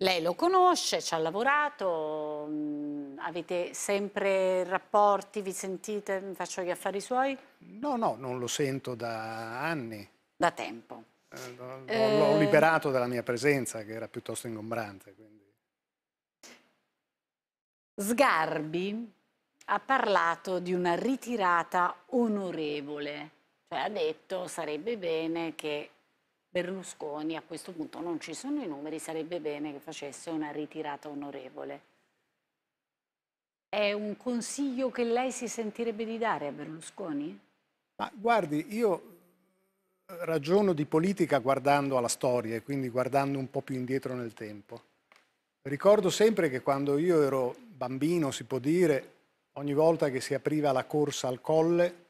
Lei lo conosce, ci ha lavorato, mh, mm, avete sempre rapporti, vi sentite, mi faccio gli affari suoi? No, no, non lo sento da anni. Da tempo. Eh, L'ho eh... liberato dalla mia presenza, che era piuttosto ingombrante. Quindi. Sgarbi ha parlato di una ritirata onorevole, cioè ha detto sarebbe bene che Berlusconi, a questo punto non ci sono i numeri, sarebbe bene che facesse una ritirata onorevole. È un consiglio che lei si sentirebbe di dare a Berlusconi? Ma guardi, io eh, ragiono di politica guardando alla storia e quindi guardando un po' più indietro nel tempo. Ricordo sempre che quando io ero bambino, si può dire, ogni volta che si apriva la corsa al colle,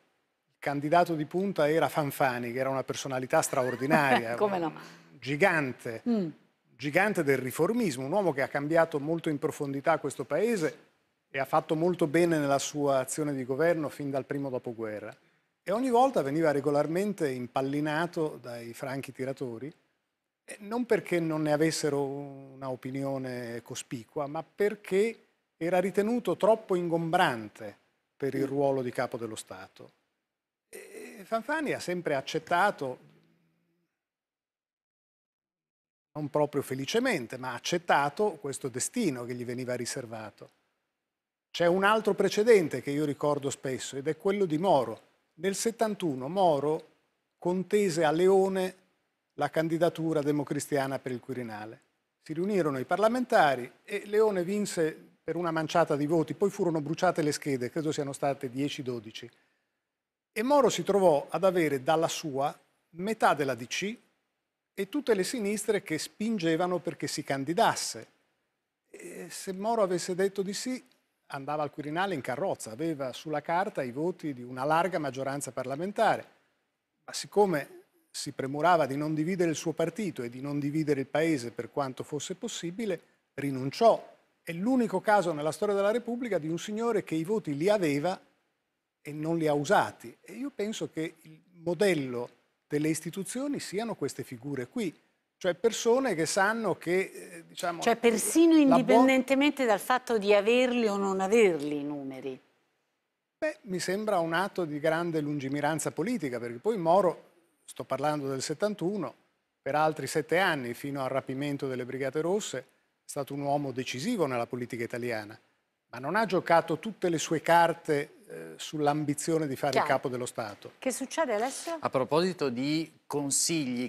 candidato di punta era Fanfani, che era una personalità straordinaria, Come no? gigante, mm. gigante del riformismo, un uomo che ha cambiato molto in profondità questo paese e ha fatto molto bene nella sua azione di governo fin dal primo dopoguerra. E ogni volta veniva regolarmente impallinato dai franchi tiratori, non perché non ne avessero un'opinione cospicua, ma perché era ritenuto troppo ingombrante per il mm. ruolo di capo dello Stato. Fanfani ha sempre accettato, non proprio felicemente, ma ha accettato questo destino che gli veniva riservato. C'è un altro precedente che io ricordo spesso ed è quello di Moro. Nel 71 Moro contese a Leone la candidatura democristiana per il Quirinale. Si riunirono i parlamentari e Leone vinse per una manciata di voti, poi furono bruciate le schede, credo siano state 10-12 e Moro si trovò ad avere dalla sua metà della DC e tutte le sinistre che spingevano perché si candidasse. E se Moro avesse detto di sì, andava al Quirinale in carrozza, aveva sulla carta i voti di una larga maggioranza parlamentare, ma siccome si premurava di non dividere il suo partito e di non dividere il paese per quanto fosse possibile, rinunciò. È l'unico caso nella storia della Repubblica di un signore che i voti li aveva e non li ha usati. E io penso che il modello delle istituzioni siano queste figure qui, cioè persone che sanno che... Eh, diciamo, cioè persino indipendentemente dal fatto di averli o non averli i numeri. Beh, mi sembra un atto di grande lungimiranza politica, perché poi Moro, sto parlando del 71, per altri sette anni, fino al rapimento delle Brigate Rosse, è stato un uomo decisivo nella politica italiana ma non ha giocato tutte le sue carte eh, sull'ambizione di fare Chiaro. il capo dello Stato. Che succede adesso? A proposito di consigli